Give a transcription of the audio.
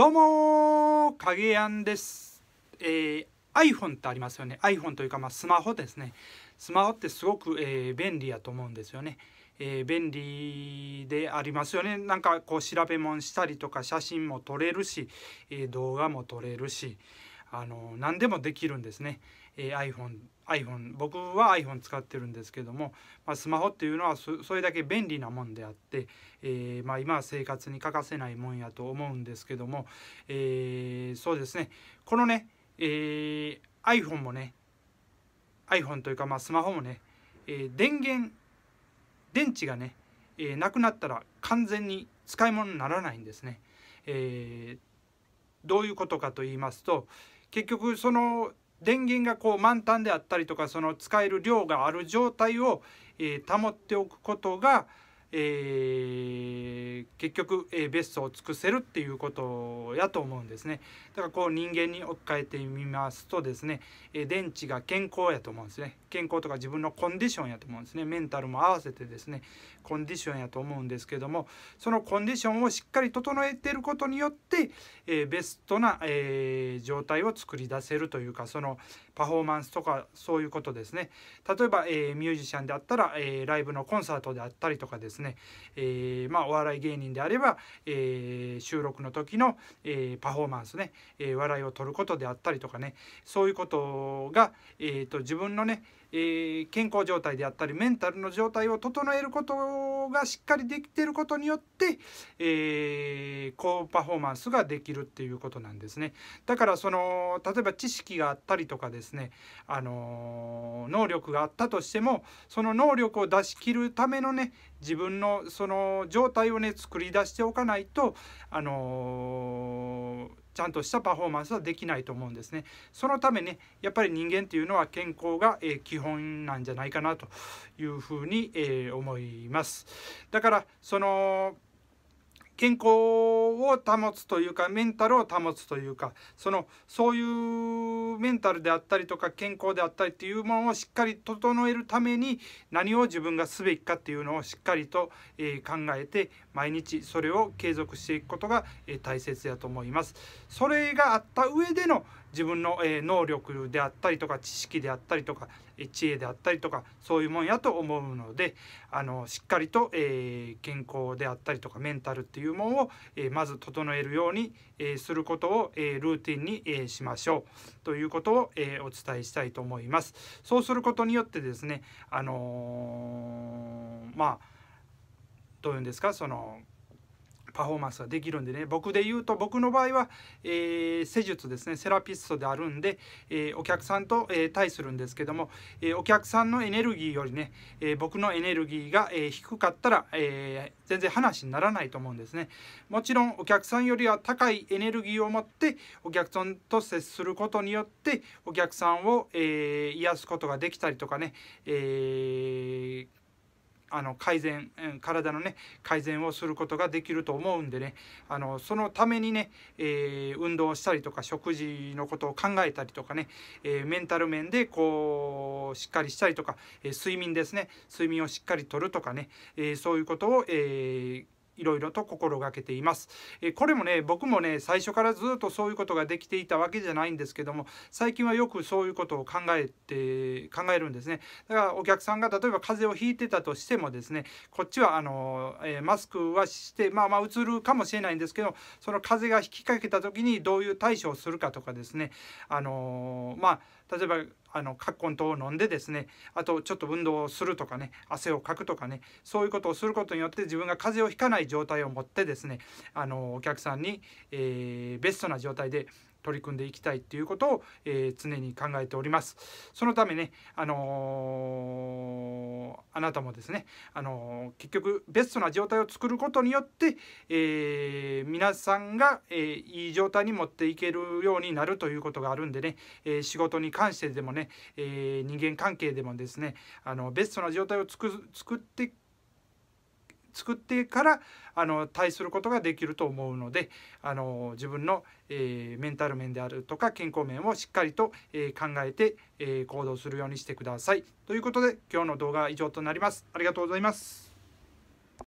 どうも影やんです、えー、iPhone ってありますよね iPhone というか、まあ、スマホですねスマホってすごく、えー、便利やと思うんですよね、えー、便利でありますよねなんかこう調べ物したりとか写真も撮れるし、え動画も撮れるし、あの何でもできるんですね、えー、iPhone, iPhone 僕は iPhone 使ってるんですけども、まあ、スマホっていうのはそれだけ便利なもんであって、えー、まあ、今は生活に欠かせないもんやと思うんですけども、えー、そうですねこのね、え iPhone もね iPhone というか、まあ、スマホもね、え電源電池がね、えなくなったら完全に使い物にならないんですね。えどういうことかと言いますと、結局その電源がこう満タンであったりとかその使える量がある状態を、え保っておくことがえー、結局、えー、ベストを尽くせるっていうことやと思うんですねだからこう人間に置き換えてみますとですね、えー、電池が健康やと思うんですね健康とか自分のコンディションやと思うんですねメンタルも合わせてですねコンディションやと思うんですけどもそのコンディションをしっかり整えてることによって、えベストな、え状態を作り出せるというかそのパフォーマンスとかそういうことですね例えば、えー、ミュージシャンであったら、えー、ライブのコンサートであったりとかですね、えー、まあ、お笑い芸人であれば、え収録の時の、えパフォーマンスね、え笑いを取ることであったりとかねそういうことが、えーと自分のねえー、健康状態であったりメンタルの状態を整えることがしっかりできていることによって、えー、高パフォーマンスができるっていうことなんですねだからその例えば知識があったりとかですね、あのー、能力があったとしてもその能力を出し切るためのね自分のその状態をね作り出しておかないと、あのちゃんとしたパフォーマンスはできないと思うんですね。そのためねやっぱり人間っていうのは健康が、え基本なんじゃないかなというふうに、え思います。だからその健康を保つというかメンタルを保つというかそのそういうメンタルであったりとか健康であったりというものをしっかり整えるために何を自分がすべきかっていうのをしっかりと、え考えて毎日それを継続していくことが大切やと思いますそれがあった上での自分の能力であったりとか知識であったりとか知恵であったりとかそういうもんやと思うのであのしっかりと健康であったりとかメンタルっていうもんをまず整えるようにすることをルーティンにしましょうということをお伝えしたいと思います。そうすることによってですねあのまあどういうんですかそのパフォーマンスができるんでね僕で言うと僕の場合は、えー、施術ですねセラピストであるんで、えー、お客さんと、えー、対するんですけども、えお客さんのエネルギーよりね、え僕のエネルギーが、え低かったら、え全然話にならないと思うんですねもちろんお客さんよりは高いエネルギーを持ってお客さんと接することによってお客さんを、え癒すことができたりとかね、えーあの改善、体のね改善をすることができると思うんでねあのそのためにね、えー、運動したりとか食事のことを考えたりとかね、えー、メンタル面でこうしっかりしたりとか、えー、睡眠ですね睡眠をしっかりとるとかね、えそういうことを、えーいろいろと心がけています。えこれもね僕もね最初からずっとそういうことができていたわけじゃないんですけども最近はよくそういうことを考えて考えるんですね。だからお客さんが例えば風邪をひいてたとしてもですねこっちはあの、えマスクはしてまあまあうつるかもしれないんですけどその風邪が引きかけた時にどういう対処をするかとかですねあのまあ例えばあのカッコン糖を飲んでですねあとちょっと運動をするとかね汗をかくとかねそういうことをすることによって自分が風邪をひかない状態を持ってですねあのお客さんに、えー、ベストな状態で取り組んでいきたいっていうことを、えー、常に考えております。そのためね、あのー、あなたもですね、あのー、結局ベストな状態を作ることによって、え皆さんが、えいい状態に持っていけるようになるということがあるんでね、え仕事に関してでもね、え人間関係でもですね、あのベストな状態を作って作ってからあの対することができると思うのであの自分の、えー、メンタル面であるとか健康面をしっかりと、えー、考えて、えー、行動するようにしてください。ということで今日の動画は以上となります。ありがとうございます。